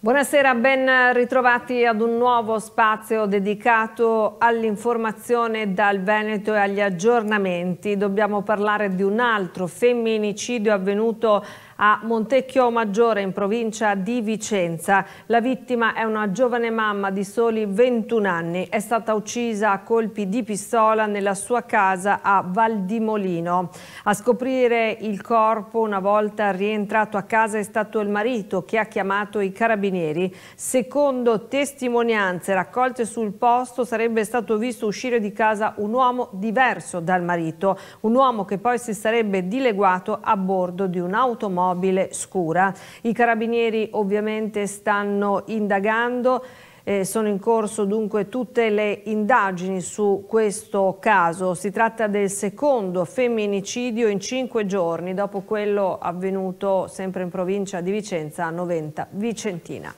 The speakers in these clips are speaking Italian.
Buonasera, ben ritrovati ad un nuovo spazio dedicato all'informazione dal Veneto e agli aggiornamenti. Dobbiamo parlare di un altro femminicidio avvenuto a Montecchio Maggiore in provincia di Vicenza. La vittima è una giovane mamma di soli 21 anni. È stata uccisa a colpi di pistola nella sua casa a Valdimolino. A scoprire il corpo una volta rientrato a casa è stato il marito che ha chiamato i carabinieri. Secondo testimonianze raccolte sul posto sarebbe stato visto uscire di casa un uomo diverso dal marito, un uomo che poi si sarebbe dileguato a bordo di un'automobile mobile scura. I carabinieri ovviamente stanno indagando. Eh, sono in corso dunque tutte le indagini su questo caso. Si tratta del secondo femminicidio in cinque giorni dopo quello avvenuto sempre in provincia di Vicenza a Noventa Vicentina.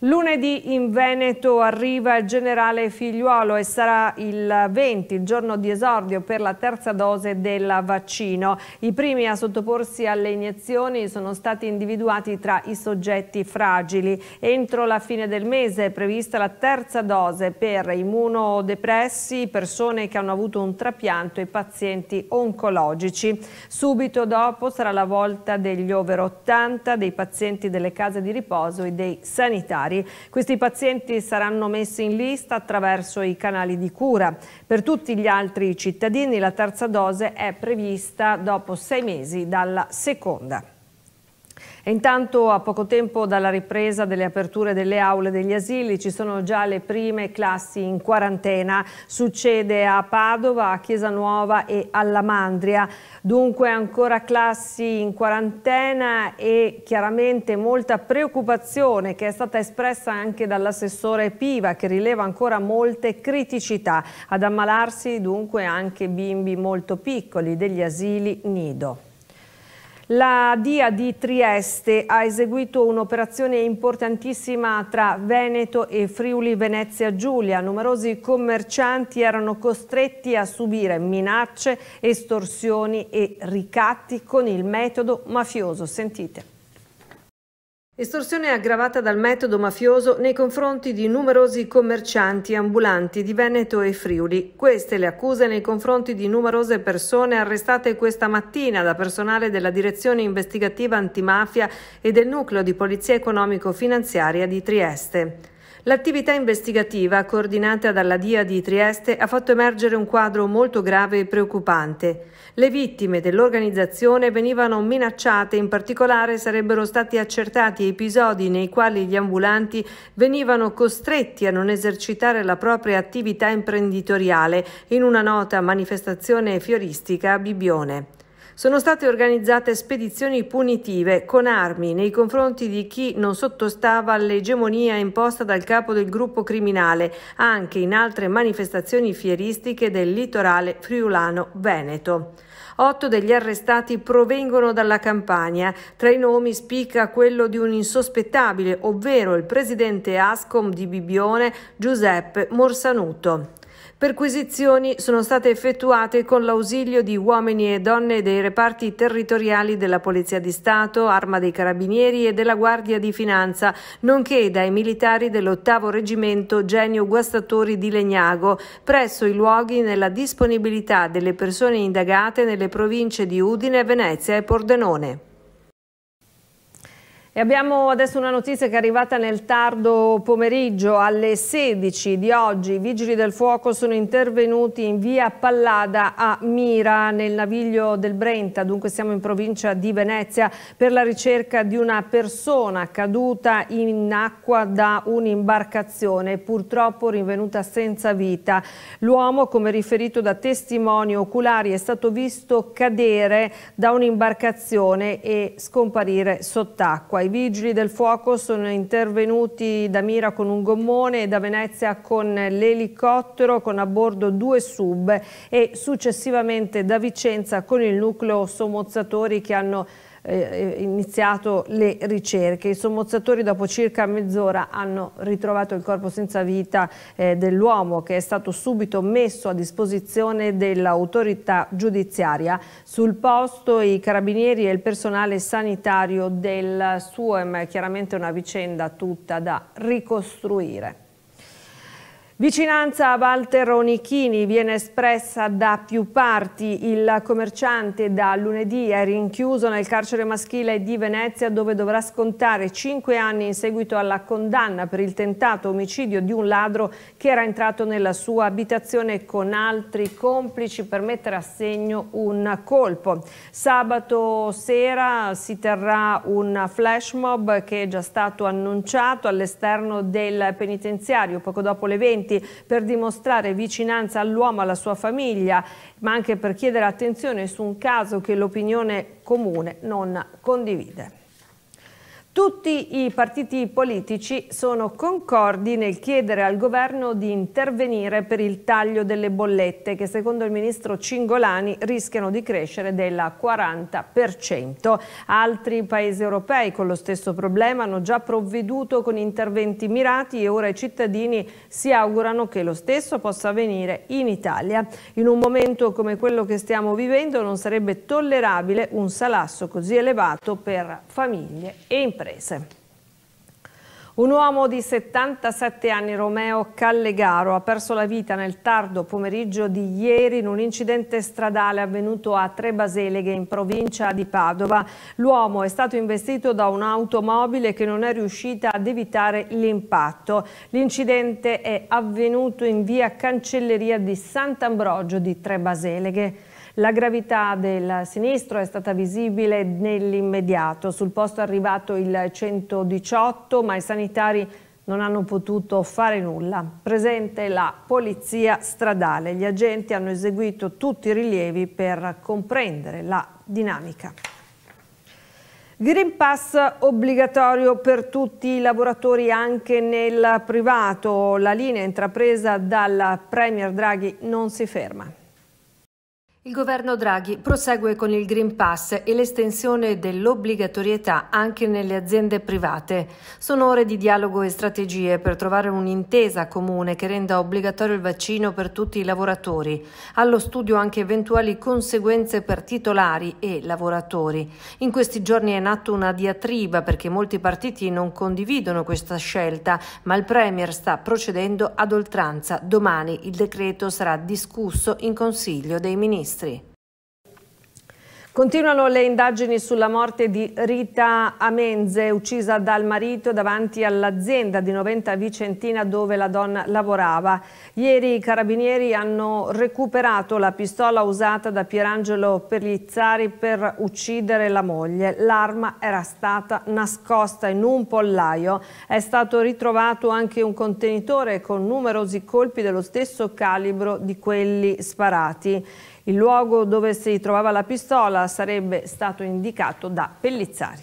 Lunedì in Veneto arriva il generale Figliuolo e sarà il 20, il giorno di esordio per la terza dose del vaccino. I primi a sottoporsi alle iniezioni sono stati individuati tra i soggetti fragili. Entro la fine del mese è prevista la terza dose per immunodepressi, persone che hanno avuto un trapianto e pazienti oncologici. Subito dopo sarà la volta degli over 80, dei pazienti delle case di riposo e dei sanitari familiari. Questi pazienti saranno messi in lista attraverso i canali di cura. Per tutti gli altri cittadini la terza dose è prevista dopo sei mesi dalla seconda. E intanto a poco tempo dalla ripresa delle aperture delle aule degli asili ci sono già le prime classi in quarantena, succede a Padova, a Chiesanuova e alla Mandria, dunque ancora classi in quarantena e chiaramente molta preoccupazione che è stata espressa anche dall'assessore Piva che rileva ancora molte criticità, ad ammalarsi dunque anche bimbi molto piccoli degli asili nido. La DIA di Trieste ha eseguito un'operazione importantissima tra Veneto e Friuli Venezia Giulia. Numerosi commercianti erano costretti a subire minacce, estorsioni e ricatti con il metodo mafioso. Sentite. Estorsione aggravata dal metodo mafioso nei confronti di numerosi commercianti ambulanti di Veneto e Friuli. Queste le accuse nei confronti di numerose persone arrestate questa mattina da personale della Direzione Investigativa Antimafia e del Nucleo di Polizia Economico-Finanziaria di Trieste. L'attività investigativa coordinata dalla DIA di Trieste ha fatto emergere un quadro molto grave e preoccupante. Le vittime dell'organizzazione venivano minacciate, in particolare sarebbero stati accertati episodi nei quali gli ambulanti venivano costretti a non esercitare la propria attività imprenditoriale in una nota manifestazione fioristica a Bibione. Sono state organizzate spedizioni punitive con armi nei confronti di chi non sottostava all'egemonia imposta dal capo del gruppo criminale, anche in altre manifestazioni fieristiche del litorale friulano-veneto. Otto degli arrestati provengono dalla Campania. Tra i nomi spicca quello di un insospettabile, ovvero il presidente Ascom di Bibione, Giuseppe Morsanuto. Perquisizioni sono state effettuate con l'ausilio di uomini e donne dei reparti territoriali della Polizia di Stato, Arma dei Carabinieri e della Guardia di Finanza, nonché dai militari dell'ottavo Reggimento Genio Guastatori di Legnago, presso i luoghi nella disponibilità delle persone indagate nelle province di Udine, Venezia e Pordenone. E abbiamo adesso una notizia che è arrivata nel tardo pomeriggio alle 16 di oggi. I vigili del fuoco sono intervenuti in via Pallada a Mira nel naviglio del Brenta, dunque siamo in provincia di Venezia, per la ricerca di una persona caduta in acqua da un'imbarcazione, purtroppo rinvenuta senza vita. L'uomo, come riferito da testimoni oculari, è stato visto cadere da un'imbarcazione e scomparire sott'acqua. I vigili del fuoco sono intervenuti da Mira con un gommone e da Venezia con l'elicottero con a bordo due sub e successivamente da Vicenza con il nucleo sommozzatori che hanno eh, eh, iniziato le ricerche. I sommozzatori dopo circa mezz'ora hanno ritrovato il corpo senza vita eh, dell'uomo che è stato subito messo a disposizione dell'autorità giudiziaria. Sul posto i carabinieri e il personale sanitario del SUEM, chiaramente una vicenda tutta da ricostruire. Vicinanza a Walter Onichini viene espressa da più parti. Il commerciante da lunedì è rinchiuso nel carcere maschile di Venezia dove dovrà scontare 5 anni in seguito alla condanna per il tentato omicidio di un ladro che era entrato nella sua abitazione con altri complici per mettere a segno un colpo. Sabato sera si terrà un flash mob che è già stato annunciato all'esterno del penitenziario poco dopo le 20 momenti per dimostrare vicinanza all'uomo, alla sua famiglia, ma anche per chiedere attenzione su un caso che l'opinione comune non condivide. Tutti i partiti politici sono concordi nel chiedere al governo di intervenire per il taglio delle bollette che secondo il ministro Cingolani rischiano di crescere del 40%. Altri paesi europei con lo stesso problema hanno già provveduto con interventi mirati e ora i cittadini si augurano che lo stesso possa avvenire in Italia. In un momento come quello che stiamo vivendo non sarebbe tollerabile un salasso così elevato per famiglie e imprese imprese. Un uomo di 77 anni, Romeo Callegaro, ha perso la vita nel tardo pomeriggio di ieri in un incidente stradale avvenuto a Trebaseleghe in provincia di Padova. L'uomo è stato investito da un'automobile che non è riuscita ad evitare l'impatto. L'incidente è avvenuto in via Cancelleria di Sant'Ambrogio di Trebaseleghe. La gravità del sinistro è stata visibile nell'immediato. Sul posto è arrivato il 118, ma i sanitari non hanno potuto fare nulla. Presente la polizia stradale. Gli agenti hanno eseguito tutti i rilievi per comprendere la dinamica. Green Pass obbligatorio per tutti i lavoratori anche nel privato. La linea intrapresa dal Premier Draghi non si ferma. Il governo Draghi prosegue con il Green Pass e l'estensione dell'obbligatorietà anche nelle aziende private. Sono ore di dialogo e strategie per trovare un'intesa comune che renda obbligatorio il vaccino per tutti i lavoratori. Allo studio anche eventuali conseguenze per titolari e lavoratori. In questi giorni è nata una diatriba perché molti partiti non condividono questa scelta, ma il Premier sta procedendo ad oltranza. Domani il decreto sarà discusso in Consiglio dei Ministri. Silvestri. Continuano le indagini sulla morte di Rita Amenze, uccisa dal marito davanti all'azienda di Noventa Vicentina dove la donna lavorava. Ieri i carabinieri hanno recuperato la pistola usata da Pierangelo Pellizzari per uccidere la moglie. L'arma era stata nascosta in un pollaio. È stato ritrovato anche un contenitore con numerosi colpi dello stesso calibro di quelli sparati. Il luogo dove si trovava la pistola sarebbe stato indicato da Pellizzari.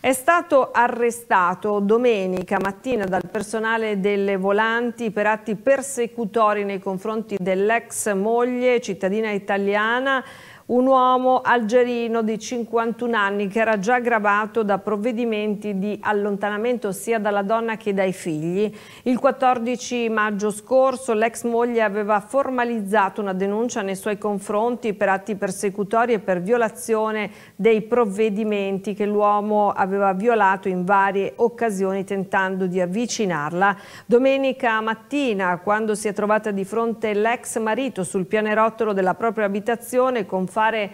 È stato arrestato domenica mattina dal personale delle volanti per atti persecutori nei confronti dell'ex moglie cittadina italiana un uomo algerino di 51 anni che era già gravato da provvedimenti di allontanamento sia dalla donna che dai figli. Il 14 maggio scorso l'ex moglie aveva formalizzato una denuncia nei suoi confronti per atti persecutori e per violazione dei provvedimenti che l'uomo aveva violato in varie occasioni tentando di avvicinarla. Domenica mattina, quando si è trovata di fronte l'ex marito sul pianerottolo della propria abitazione con affare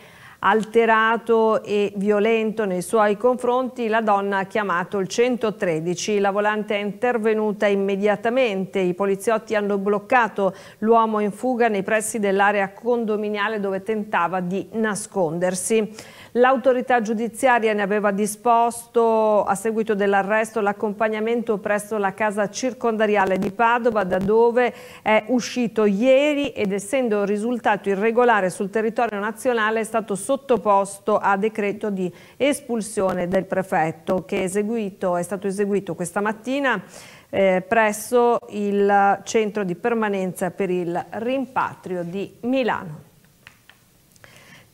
alterato e violento nei suoi confronti, la donna ha chiamato il 113. La volante è intervenuta immediatamente. I poliziotti hanno bloccato l'uomo in fuga nei pressi dell'area condominiale dove tentava di nascondersi. L'autorità giudiziaria ne aveva disposto a seguito dell'arresto l'accompagnamento presso la casa circondariale di Padova da dove è uscito ieri ed essendo risultato irregolare sul territorio nazionale è stato sottoposto a decreto di espulsione del prefetto che è, eseguito, è stato eseguito questa mattina eh, presso il centro di permanenza per il rimpatrio di Milano.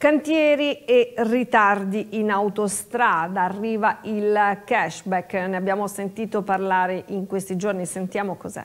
Cantieri e ritardi in autostrada, arriva il cashback, ne abbiamo sentito parlare in questi giorni, sentiamo cos'è.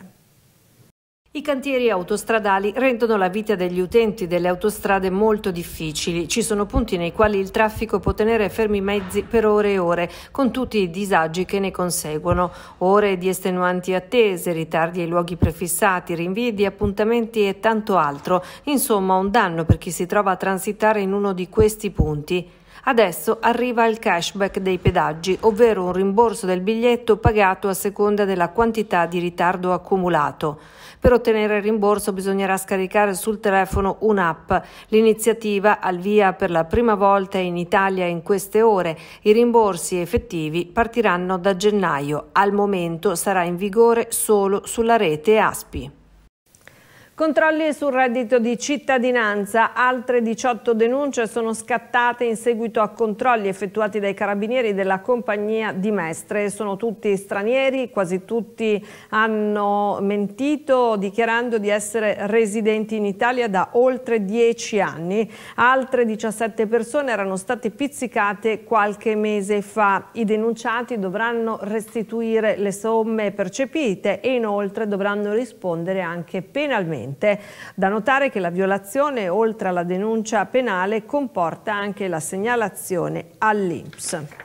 I cantieri autostradali rendono la vita degli utenti delle autostrade molto difficili. Ci sono punti nei quali il traffico può tenere fermi i mezzi per ore e ore, con tutti i disagi che ne conseguono. Ore di estenuanti attese, ritardi ai luoghi prefissati, rinvii di appuntamenti e tanto altro. Insomma, un danno per chi si trova a transitare in uno di questi punti. Adesso arriva il cashback dei pedaggi, ovvero un rimborso del biglietto pagato a seconda della quantità di ritardo accumulato. Per ottenere il rimborso bisognerà scaricare sul telefono un'app. L'iniziativa al via per la prima volta in Italia in queste ore. I rimborsi effettivi partiranno da gennaio. Al momento sarà in vigore solo sulla rete ASPI. Controlli sul reddito di cittadinanza, altre 18 denunce sono scattate in seguito a controlli effettuati dai carabinieri della compagnia di Mestre. Sono tutti stranieri, quasi tutti hanno mentito dichiarando di essere residenti in Italia da oltre 10 anni. Altre 17 persone erano state pizzicate qualche mese fa. I denunciati dovranno restituire le somme percepite e inoltre dovranno rispondere anche penalmente diversamente. Da notare che la violazione, oltre alla denuncia penale, comporta anche la segnalazione all'INPS.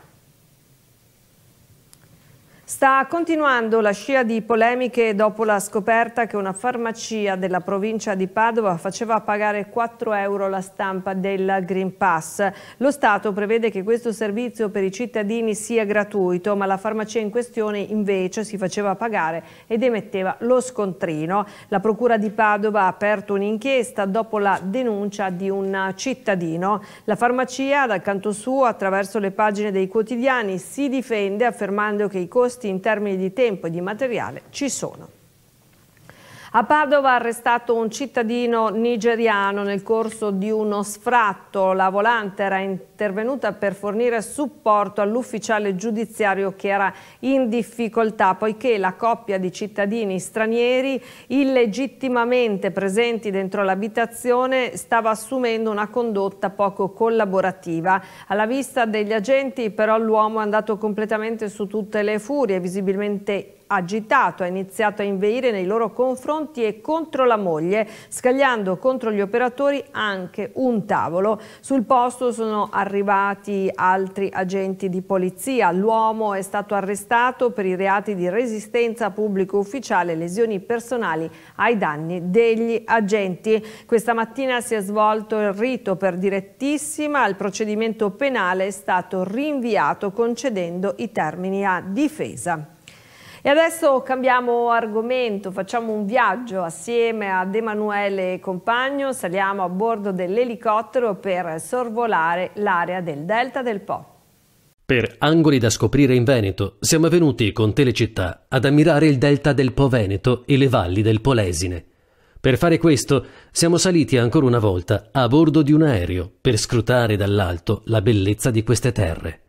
Sta continuando la scia di polemiche dopo la scoperta che una farmacia della provincia di Padova faceva pagare 4 euro la stampa del Green Pass. Lo Stato prevede che questo servizio per i cittadini sia gratuito, ma la farmacia in questione invece si faceva pagare ed emetteva lo scontrino. La Procura di Padova ha aperto un'inchiesta dopo la denuncia di un cittadino. La farmacia, dal canto suo, attraverso le pagine dei quotidiani, si difende affermando che i costi costi in termini di tempo e di materiale ci sono. A Padova arrestato un cittadino nigeriano nel corso di uno sfratto. La volante era intervenuta per fornire supporto all'ufficiale giudiziario che era in difficoltà poiché la coppia di cittadini stranieri illegittimamente presenti dentro l'abitazione stava assumendo una condotta poco collaborativa. Alla vista degli agenti però l'uomo è andato completamente su tutte le furie, visibilmente agitato, ha iniziato a inveire nei loro confronti e contro la moglie, scagliando contro gli operatori anche un tavolo. Sul posto sono arrivati altri agenti di polizia. L'uomo è stato arrestato per i reati di resistenza pubblico ufficiale e lesioni personali ai danni degli agenti. Questa mattina si è svolto il rito per direttissima, il procedimento penale è stato rinviato concedendo i termini a difesa. E adesso cambiamo argomento, facciamo un viaggio assieme ad Emanuele e Compagno, saliamo a bordo dell'elicottero per sorvolare l'area del Delta del Po. Per Angoli da scoprire in Veneto siamo venuti con Telecittà ad ammirare il Delta del Po Veneto e le valli del Polesine. Per fare questo siamo saliti ancora una volta a bordo di un aereo per scrutare dall'alto la bellezza di queste terre.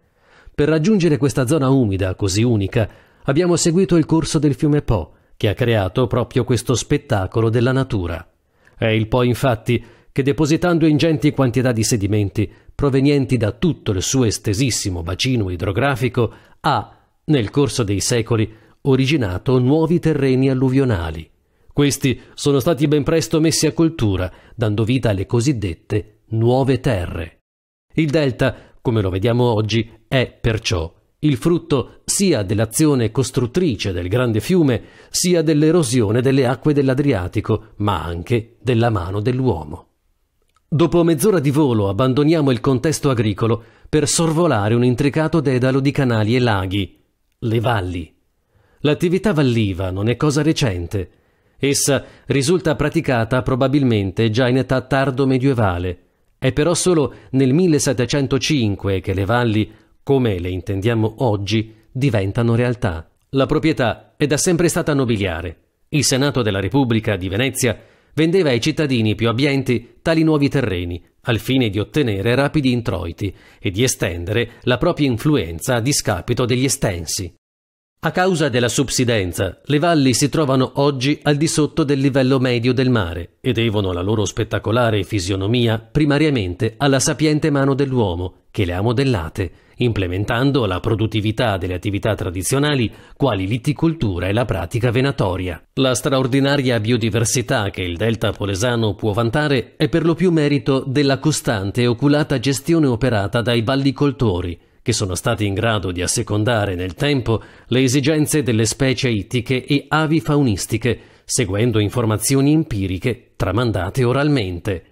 Per raggiungere questa zona umida così unica abbiamo seguito il corso del fiume Po, che ha creato proprio questo spettacolo della natura. È il Po, infatti, che depositando ingenti quantità di sedimenti provenienti da tutto il suo estesissimo bacino idrografico ha, nel corso dei secoli, originato nuovi terreni alluvionali. Questi sono stati ben presto messi a coltura, dando vita alle cosiddette nuove terre. Il delta, come lo vediamo oggi, è perciò il frutto sia dell'azione costruttrice del grande fiume, sia dell'erosione delle acque dell'Adriatico, ma anche della mano dell'uomo. Dopo mezz'ora di volo abbandoniamo il contesto agricolo per sorvolare un intricato dedalo di canali e laghi, le valli. L'attività valliva non è cosa recente. Essa risulta praticata probabilmente già in età tardo-medievale. È però solo nel 1705 che le valli come le intendiamo oggi, diventano realtà. La proprietà è da sempre stata nobiliare. Il Senato della Repubblica di Venezia vendeva ai cittadini più abbienti tali nuovi terreni, al fine di ottenere rapidi introiti e di estendere la propria influenza a discapito degli estensi. A causa della subsidenza, le valli si trovano oggi al di sotto del livello medio del mare e devono la loro spettacolare fisionomia primariamente alla sapiente mano dell'uomo, che le ha modellate, implementando la produttività delle attività tradizionali quali l'itticoltura e la pratica venatoria. La straordinaria biodiversità che il delta polesano può vantare è per lo più merito della costante e oculata gestione operata dai ballicoltori, che sono stati in grado di assecondare nel tempo le esigenze delle specie ittiche e avifaunistiche, seguendo informazioni empiriche tramandate oralmente.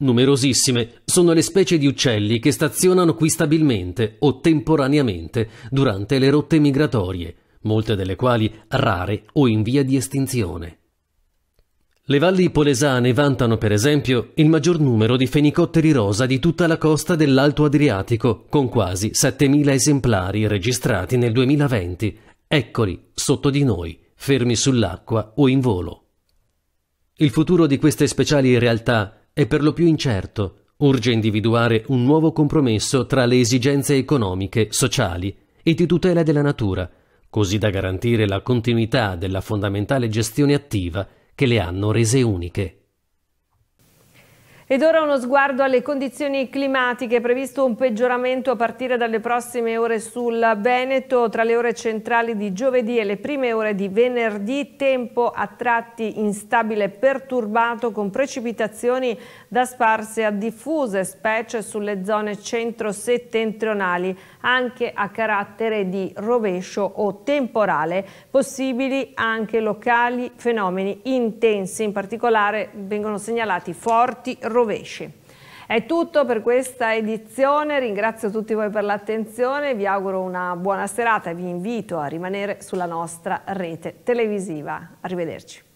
Numerosissime sono le specie di uccelli che stazionano qui stabilmente o temporaneamente durante le rotte migratorie, molte delle quali rare o in via di estinzione. Le valli polesane vantano per esempio il maggior numero di fenicotteri rosa di tutta la costa dell'Alto Adriatico, con quasi 7.000 esemplari registrati nel 2020. Eccoli, sotto di noi, fermi sull'acqua o in volo. Il futuro di queste speciali realtà è è per lo più incerto, urge individuare un nuovo compromesso tra le esigenze economiche, sociali e di tutela della natura, così da garantire la continuità della fondamentale gestione attiva che le hanno rese uniche. Ed ora uno sguardo alle condizioni climatiche, è previsto un peggioramento a partire dalle prossime ore sul Veneto, tra le ore centrali di giovedì e le prime ore di venerdì, tempo a tratti instabile e perturbato con precipitazioni da sparse a diffuse, specie sulle zone centro-settentrionali, anche a carattere di rovescio o temporale, possibili anche locali fenomeni intensi, in particolare vengono segnalati forti rovesci rovesci. È tutto per questa edizione, ringrazio tutti voi per l'attenzione, vi auguro una buona serata e vi invito a rimanere sulla nostra rete televisiva. Arrivederci.